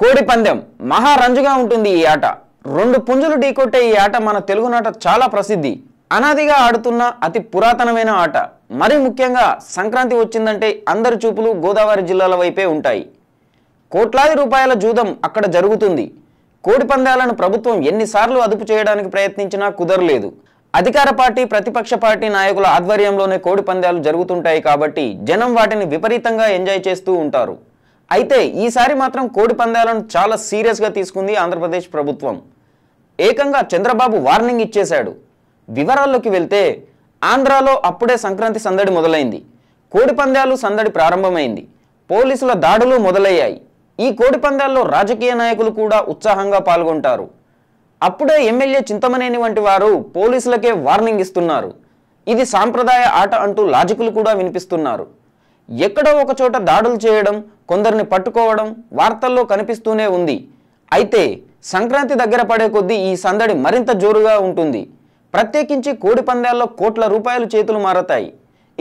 కోడి పందెం మహారంజుగా ఉంటుంది ఈ ఆట రెండు పుంజులు ఢీకొట్టే ఈ ఆట మన తెలుగునాట చాలా ప్రసిద్ధి అనాదిగా ఆడుతున్న అతి పురాతనమైన ఆట మరి ముఖ్యంగా సంక్రాంతి వచ్చిందంటే అందరి చూపులు గోదావరి జిల్లాల వైపే ఉంటాయి కోట్లాది రూపాయల జూదం అక్కడ జరుగుతుంది కోడి పందాలను ప్రభుత్వం ఎన్నిసార్లు అదుపు చేయడానికి ప్రయత్నించినా కుదరలేదు అధికార పార్టీ ప్రతిపక్ష పార్టీ నాయకుల ఆధ్వర్యంలోనే కోడి పందాలు జరుగుతుంటాయి కాబట్టి జనం వాటిని విపరీతంగా ఎంజాయ్ చేస్తూ ఉంటారు అయితే ఈసారి మాత్రం కోడి పందాలను చాలా సీరియస్గా తీసుకుంది ఆంధ్రప్రదేశ్ ప్రభుత్వం ఏకంగా చంద్రబాబు వార్నింగ్ ఇచ్చేశాడు వివరాల్లోకి వెళ్తే ఆంధ్రాలో అప్పుడే సంక్రాంతి సందడి మొదలైంది కోడి పందాలు సందడి ప్రారంభమైంది పోలీసుల దాడులు మొదలయ్యాయి ఈ కోడి పందాల్లో రాజకీయ నాయకులు కూడా ఉత్సాహంగా పాల్గొంటారు అప్పుడే ఎమ్మెల్యే చింతమనేని వంటి వారు పోలీసులకే వార్నింగ్ ఇస్తున్నారు ఇది సాంప్రదాయ ఆట అంటూ లాజికులు కూడా వినిపిస్తున్నారు ఎక్కడో ఒకచోట దాడులు చేయడం కొందరిని పట్టుకోవడం వార్తల్లో కనిపిస్తూనే ఉంది అయితే సంక్రాంతి దగ్గర పడే కొద్దీ ఈ సందడి మరింత జోరుగా ఉంటుంది ప్రత్యేకించి కోడి పందాల్లో కోట్ల రూపాయలు చేతులు మారతాయి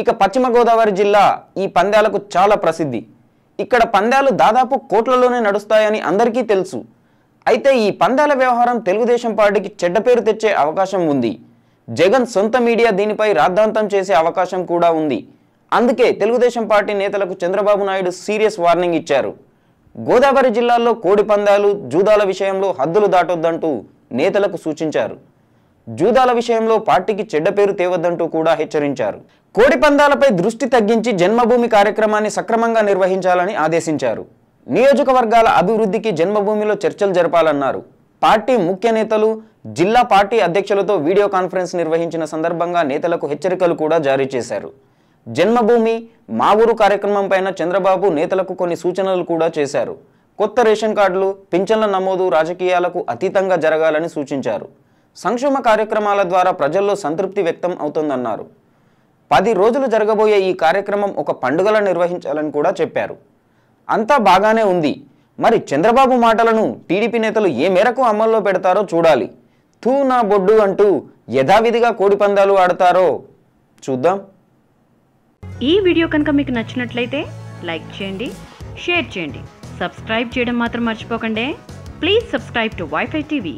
ఇక పశ్చిమ గోదావరి జిల్లా ఈ పందాలకు చాలా ప్రసిద్ధి ఇక్కడ పందాలు దాదాపు కోట్లలోనే నడుస్తాయని అందరికీ తెలుసు అయితే ఈ పందాల వ్యవహారం తెలుగుదేశం పార్టీకి చెడ్డ పేరు తెచ్చే అవకాశం ఉంది జగన్ సొంత మీడియా దీనిపై రాద్ధాంతం చేసే అవకాశం కూడా ఉంది అందుకే తెలుగుదేశం పార్టీ నేతలకు చంద్రబాబు నాయుడు సీరియస్ వార్నింగ్ ఇచ్చారు గోదావరి జిల్లాల్లో కోడి పందాలు జూదాల విషయంలో హద్దులు దాటొద్దంటూ నేతలకు సూచించారు జూదాల విషయంలో పార్టీకి చెడ్డ పేరు తేవద్దంటూ కూడా హెచ్చరించారు కోడి పందాలపై దృష్టి తగ్గించి జన్మభూమి కార్యక్రమాన్ని సక్రమంగా నిర్వహించాలని ఆదేశించారు నియోజకవర్గాల అభివృద్ధికి జన్మభూమిలో చర్చలు జరపాలన్నారు పార్టీ ముఖ్య నేతలు జిల్లా పార్టీ అధ్యక్షులతో వీడియో కాన్ఫరెన్స్ నిర్వహించిన సందర్భంగా నేతలకు హెచ్చరికలు కూడా జారీ చేశారు జన్మభూమి మా ఊరు కార్యక్రమం పైన చంద్రబాబు నేతలకు కొన్ని సూచనలు కూడా చేశారు కొత్త రేషన్ కార్డులు పింఛన్ల నమోదు రాజకీయాలకు అతీతంగా జరగాలని సూచించారు సంక్షేమ కార్యక్రమాల ద్వారా ప్రజల్లో సంతృప్తి వ్యక్తం అవుతుందన్నారు పది రోజులు జరగబోయే ఈ కార్యక్రమం ఒక పండుగలా నిర్వహించాలని కూడా చెప్పారు అంతా బాగానే ఉంది మరి చంద్రబాబు మాటలను టీడీపీ నేతలు ఏ మేరకు అమల్లో పెడతారో చూడాలి తూ నా బొడ్డు అంటూ యథావిధిగా కోడిపందాలు ఆడతారో చూద్దాం ఈ వీడియో కనుక మీకు నచ్చినట్లయితే లైక్ చేయండి షేర్ చేయండి సబ్స్క్రైబ్ చేయడం మాత్రం మర్చిపోకండి please subscribe to WiFi TV